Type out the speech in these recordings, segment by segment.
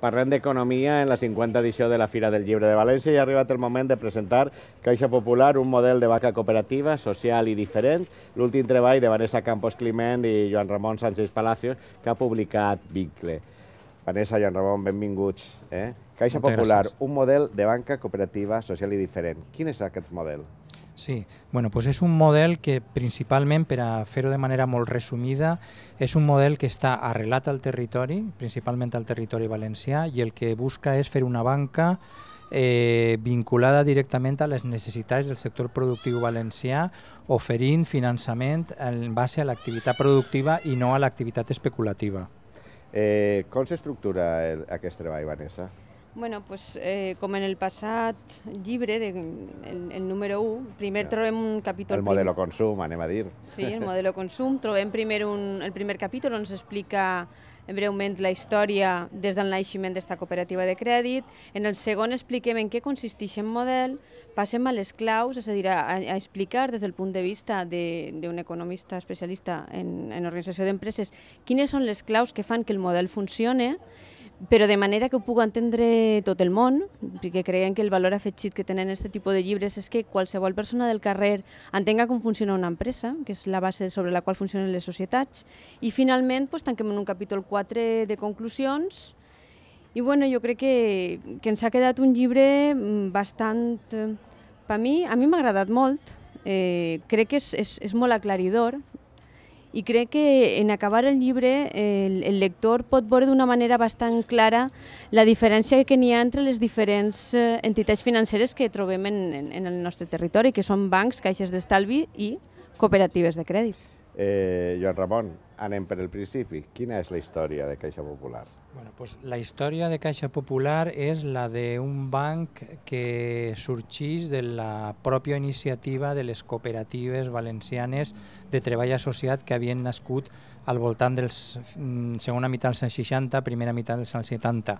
Parlem d'economia en la 50 edició de la Fira del Llibre de València i ha arribat el moment de presentar Caixa Popular, un model de vaca cooperativa, social i diferent, l'últim treball de Vanessa Campos Climent i Joan Ramon Sánchez Palacios, que ha publicat Vincle. Vanessa, Joan Ramon, benvinguts. Eh? Caixa Moltes Popular, gràcies. un model de banca cooperativa, social i diferent. Quin és aquest model? Sí, bueno, pues és un model que principalment, per a fer-ho de manera molt resumida, és un model que està arrelat al territori, principalment al territori valencià, i el que busca és fer una banca eh, vinculada directament a les necessitats del sector productiu valencià, oferint finançament en base a l'activitat productiva i no a l'activitat especulativa. Eh, com s'estructura aquest treball, Vanessa? Bueno, pues, eh, com en el passat llibre, de, el, el número 1, primer ja. trobem un capítol... El modelo prim... consum, anem a dir. Sí, el modelo consum. Trobem primer un, el primer capítol on s'explica breument la història des del naixement d'esta cooperativa de crèdit. En el segon expliquem en què consisteix el model, passem a les claus, és a dir, a, a explicar des del punt de vista d'un economista especialista en, en organització d'empreses quines són les claus que fan que el model funcione però de manera que ho puc entendre tot el món, perquè creiem que el valor afegit que tenen aquest tipus de llibres és que qualsevol persona del carrer entenga com funciona una empresa, que és la base sobre la qual funcionen les societats, i finalment pues, tanquem en un capítol 4 de conclusions, i bueno, jo crec que, que ens ha quedat un llibre mm, bastant... Eh, per mi, a mi m'ha agradat molt, eh, crec que és, és, és molt aclaridor, i crec que en acabar el llibre el, el lector pot veure d'una manera bastant clara la diferència que n'hi ha entre les diferents eh, entitats financeres que trobem en, en, en el nostre territori, que són bancs, caixes d'estalvi i cooperatives de crèdit. Eh, Joan Ramon, anem per el principi. Quina és la història de Caixa Popular? Bueno, pues la història de Caixa Popular és la d'un banc que sorgeix de la pròpia iniciativa de les cooperatives valencianes de treball associat que havien nascut al voltant dels mm, segona meitat dels anys 60, primera meitat dels anys 70.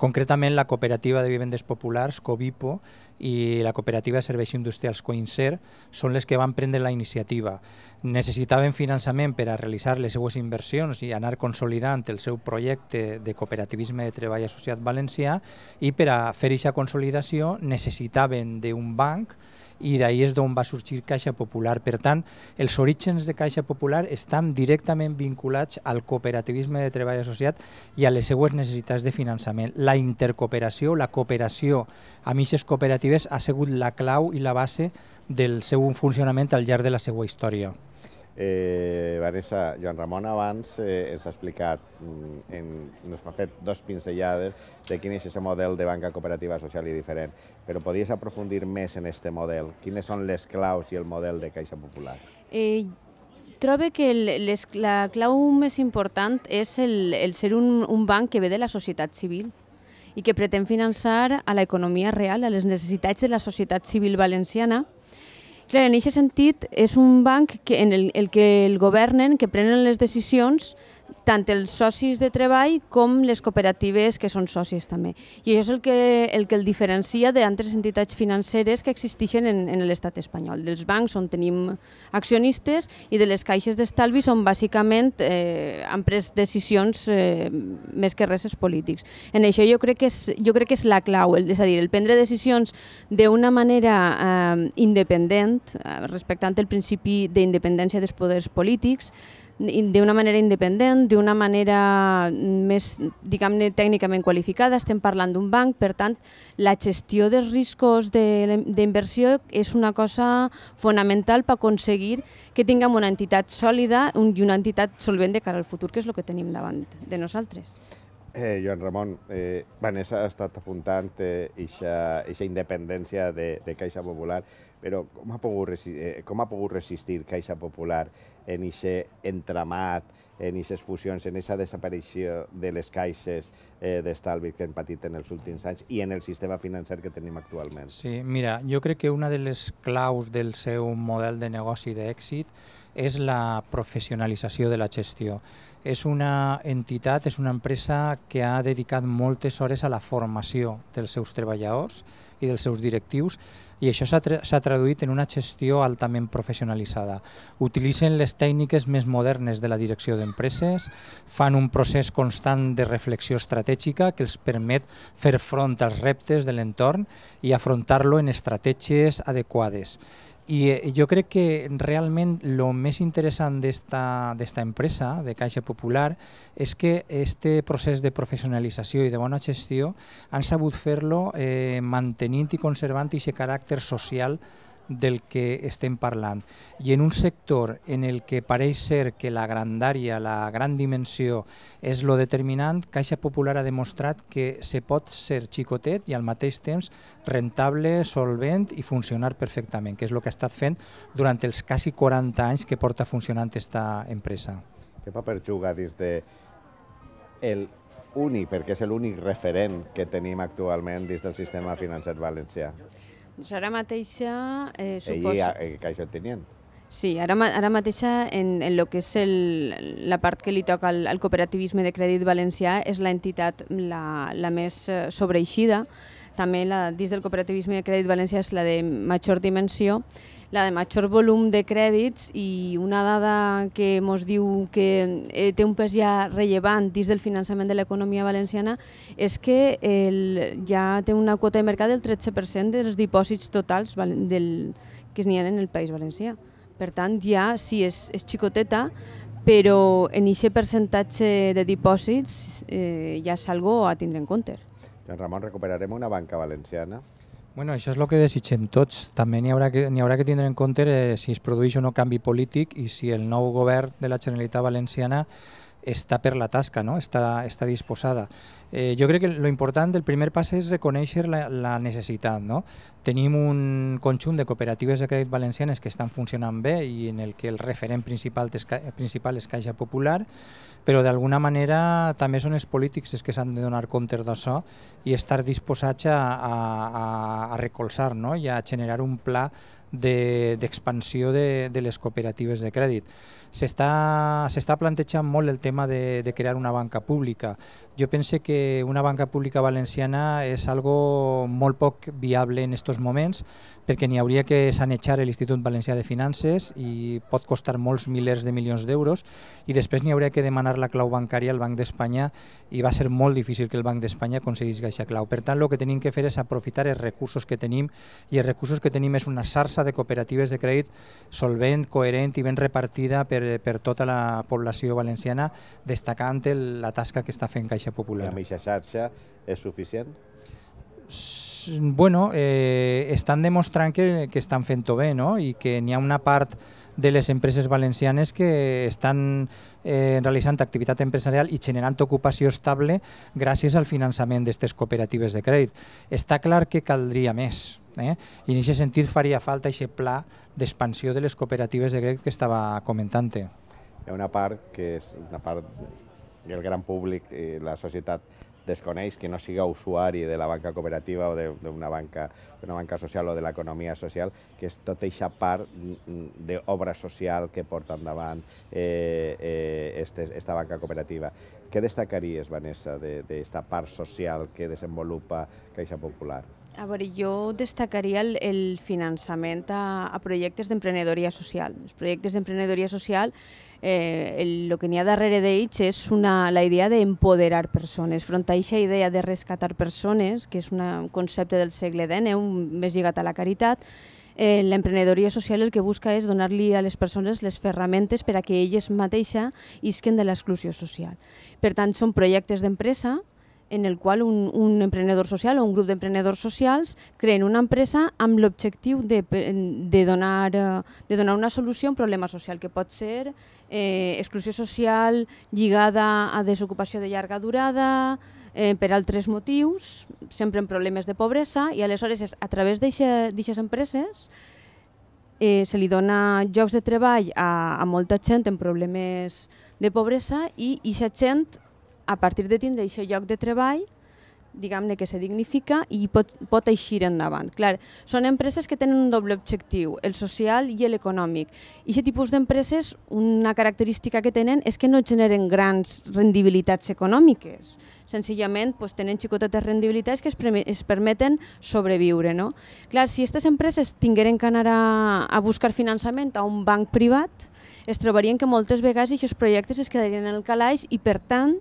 Concretament, la cooperativa de vivendes populars, Covipo, i la cooperativa de serveis industrials Coinser són les que van prendre la iniciativa. Necessitaven finançament per a realitzar les seues inversions i anar consolidant el seu projecte de cooperativisme de treball associat valencià i per a fer aquesta consolidació necessitaven d'un banc i d'ahir és d'on va sorgir Caixa Popular. Per tant, els orígens de Caixa Popular estan directament vinculats al cooperativisme de treball associat i a les seues necessitats de finançament. La intercooperació, la cooperació amb aquestes cooperatives ha sigut la clau i la base del seu funcionament al llarg de la seva història. Eh, Vanessa, Joan Ramon abans eh, ens ha explicat, mm, en, ens ha fet dos pinzellades de quin és aquest model de banca cooperativa social i diferent, però podries aprofundir més en aquest model? Quines són les claus i el model de Caixa Popular? Eh, trobe que les, la clau més important és el, el ser un, un banc que ve de la societat civil i que pretén finançar a l'economia real, a les necessitats de la societat civil valenciana, Clar, en aquest sentit, és un banc que, en el, el que el governen, que prenen les decisions tant els socis de treball com les cooperatives que són socis també. I això és el que el, que el diferencia d'altres entitats financeres que existeixen en, en l'estat espanyol, dels bancs on tenim accionistes i de les caixes d'estalvi on bàsicament eh, han pres decisions eh, més que res polítics. En això jo crec que és, jo crec que és la clau, és a dir, el prendre decisions d'una manera eh, independent, eh, respectant el principi d'independència dels poders polítics, d'una manera independent, d'una manera més, diguem-ne, tècnicament qualificada. Estem parlant d'un banc, per tant, la gestió dels riscos d'inversió és una cosa fonamental per aconseguir que tinguem una entitat sòlida i una entitat solvent de cara al futur, que és el que tenim davant de nosaltres. Eh, Joan Ramon, eh, Vanessa ha estat apuntant eh, eixa eh, independència de, de Caixa Popular, però com ha pogut, eh, com ha pogut resistir Caixa Popular en aquest entramat, en aquestes fusions, en aquesta desaparició de les caixes eh, d'estalvi que hem patit en els últims anys i en el sistema financer que tenim actualment? Sí, mira, jo crec que una de les claus del seu model de negoci d'èxit és la professionalització de la gestió. És una entitat, és una empresa que ha dedicat moltes hores a la formació dels seus treballadors i dels seus directius i això s'ha tra traduït en una gestió altament professionalitzada. Utilitzen les tècniques més modernes de la direcció d'empreses, fan un procés constant de reflexió estratègica que els permet fer front als reptes de l'entorn i afrontar-lo en estratègies adequades. I eh, jo crec que realment el més interessant d'esta empresa, de Caixa Popular, és que este procés de professionalització i de bona gestió han sabut fer-lo eh, mantenint i conservant aquest caràcter social del que estem parlant. I en un sector en el que pareix ser que la grandària, la gran dimensió és lo determinant, Caixa Popular ha demostrat que se pot ser xicotet i al mateix temps rentable, solvent i funcionar perfectament, que és el que ha estat fent durant els quasi 40 anys que porta funcionant aquesta empresa. Què paper juga des de el únic, perquè és l'únic referent que tenim actualment dins del sistema financer valencià? Doncs ara mateixa... Eh, suposo... i eh, caixa tenien. Sí, ara, ara mateixa en, en lo que és el, la part que li toca al, al cooperativisme de crèdit valencià és l'entitat la, la més eh, sobreixida, també la, dins del cooperativisme de crèdit València és la de major dimensió, la de major volum de crèdits i una dada que ens diu que eh, té un pes ja rellevant dins del finançament de l'economia valenciana és que el, ja té una quota de mercat del 13% dels dipòsits totals del, que n'hi ha en el País Valencià. Per tant, ja, si és, és xicoteta, però en aquest percentatge de dipòsits eh, ja és algo a tindre en compte en Ramon, recuperarem una banca valenciana? Bueno, això és el que desitgem tots. També n'hi haurà, que, haurà que tindre en compte eh, si es produeix o no canvi polític i si el nou govern de la Generalitat Valenciana està per la tasca, no? està, està disposada. Eh, jo crec que lo important del primer pas és reconèixer la, la necessitat. No? Tenim un conjunt de cooperatives de crèdit valencianes que estan funcionant bé i en el que el referent principal, principal és Caixa Popular, però d'alguna manera també són els polítics els que s'han de donar compte d'això i estar disposats a, a, a recolzar no? i a generar un pla d'expansió de, de, de les cooperatives de crèdit. S'està plantejant molt el tema de, de crear una banca pública. Jo pense que una banca pública valenciana és algo molt poc viable en aquests moments perquè n'hi hauria que sanejar l'Institut Valencià de Finances i pot costar molts milers de milions d'euros i després n'hi hauria que demanar la clau bancària al Banc d'Espanya i va ser molt difícil que el Banc d'Espanya aconseguís aquesta clau. Per tant, el que tenim que fer és aprofitar els recursos que tenim i els recursos que tenim és una sarsa proposta de cooperatives de crèdit solvent, coherent i ben repartida per, per tota la població valenciana, destacant el, la tasca que està fent Caixa Popular. I amb aquesta xarxa és suficient? bueno, eh, estan demostrant que, que estan fent-ho bé no? i que n'hi ha una part de les empreses valencianes que estan eh, realitzant activitat empresarial i generant ocupació estable gràcies al finançament d'aquestes cooperatives de crèdit. Està clar que caldria més. Eh? I en aquest sentit faria falta aquest pla d'expansió de les cooperatives de crèdit que estava comentant. -te. Hi ha una part que és una part del gran públic i la societat desconeix que no siga usuari de la banca cooperativa o d'una banca, una banca social o de l'economia social, que és tota eixa part d'obra social que porta endavant eh, eh, este, esta banca cooperativa. Què destacaries, Vanessa, d'aquesta de, de part social que desenvolupa Caixa Popular? A veure, jo destacaria el, el finançament a, a projectes d'emprenedoria social. Els projectes d'emprenedoria social, eh, el, el que n'hi ha darrere d'ells és una, la idea d'empoderar persones. Front a aquesta idea de rescatar persones, que és una, un concepte del segle XIX, eh, un, més lligat a la caritat, eh, l'emprenedoria social el que busca és donar-li a les persones les ferramentes per a que elles mateixa isquen de l'exclusió social. Per tant, són projectes d'empresa en el qual un, un emprenedor social o un grup d'emprenedors socials creen una empresa amb l'objectiu de, de, donar, eh, de donar una solució a un problema social, que pot ser eh, exclusió social lligada a desocupació de llarga durada, eh, per altres motius, sempre en problemes de pobresa, i aleshores és a través d'aixes empreses eh, se li dona llocs de treball a, a molta gent en problemes de pobresa i aquesta gent a partir de tindre aquest lloc de treball, diguem-ne que se dignifica i pot, pot eixir endavant. Clar, són empreses que tenen un doble objectiu, el social i l'econòmic. I aquest tipus d'empreses, una característica que tenen és que no generen grans rendibilitats econòmiques. Senzillament doncs, tenen xicotetes rendibilitats que es, es permeten sobreviure. No? Clar, si aquestes empreses tingueren que anar a, a buscar finançament a un banc privat, es trobarien que moltes vegades aquests projectes es quedarien en el calaix i, per tant,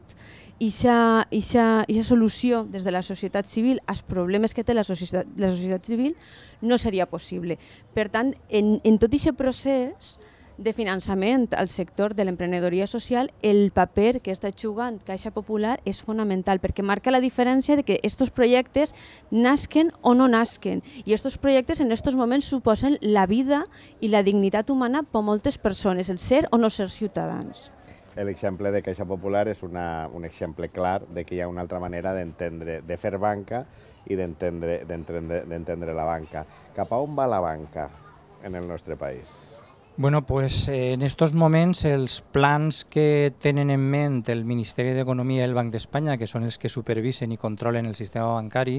aquesta solució des de la societat civil als problemes que té la societat, la societat civil no seria possible. Per tant, en, en tot aquest procés, de finançament al sector de l'emprenedoria social, el paper que està jugant Caixa Popular és fonamental perquè marca la diferència de que aquests projectes nasquen o no nasquen i aquests projectes en aquests moments suposen la vida i la dignitat humana per moltes persones, el ser o no ser ciutadans. L'exemple de Caixa Popular és una, un exemple clar de que hi ha una altra manera d'entendre, de fer banca i d'entendre la banca. Cap a on va la banca en el nostre país? Bueno, pues eh, en estos moments els plans que tenen en ment el Ministeri d'Economia i el Banc d'Espanya, que són els que supervisen i controlen el sistema bancari,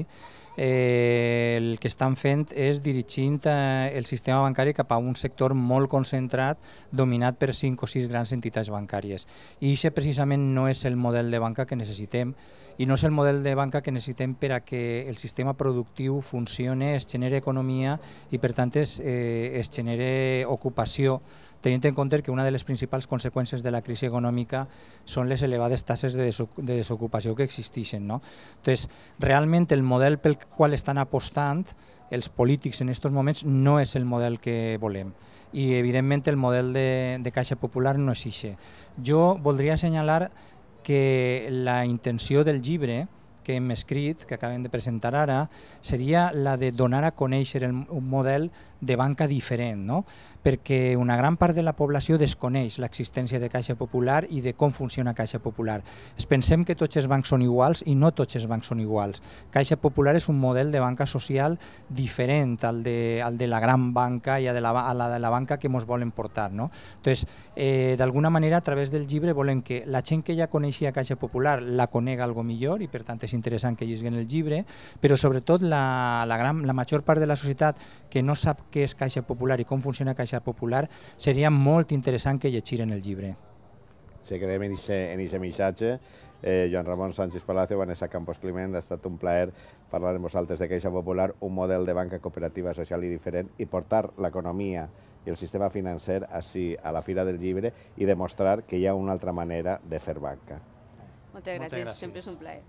eh, el que estan fent és dirigint eh, el sistema bancari cap a un sector molt concentrat dominat per cinc o sis grans entitats bancàries. I això precisament no és el model de banca que necessitem i no és el model de banca que necessitem per a que el sistema productiu funcione, es genere economia i per tant es, eh, es genere ocupació inflació, tenint en compte que una de les principals conseqüències de la crisi econòmica són les elevades tasses de, desocupació que existeixen. No? Entonces, realment el model pel qual estan apostant els polítics en aquests moments no és el model que volem i evidentment el model de, de Caixa Popular no és així. Jo voldria assenyalar que la intenció del llibre que hem escrit, que acabem de presentar ara, seria la de donar a conèixer el, un model de banca diferent, no? perquè una gran part de la població desconeix l'existència de Caixa Popular i de com funciona Caixa Popular. Es pensem que tots els bancs són iguals i no tots els bancs són iguals. Caixa Popular és un model de banca social diferent al de, al de la gran banca i a, de la, a la de la banca que ens volen portar. No? eh, d'alguna manera, a través del llibre volen que la gent que ja coneixia Caixa Popular la conega algo millor i, per tant, és interessant que llisguen el llibre, però sobretot la, la, gran, la major part de la societat que no sap què és Caixa Popular i com funciona Caixa Popular, seria molt interessant que llegiren el llibre. Se quedem en aquest missatge. Eh, Joan Ramon Sánchez Palacio, Vanessa Campos Climent, ha estat un plaer parlar amb vosaltres de Caixa Popular, un model de banca cooperativa social i diferent i portar l'economia i el sistema financer així a la Fira del Llibre i demostrar que hi ha una altra manera de fer banca. Moltes gràcies, Moltes gràcies. sempre és un plaer.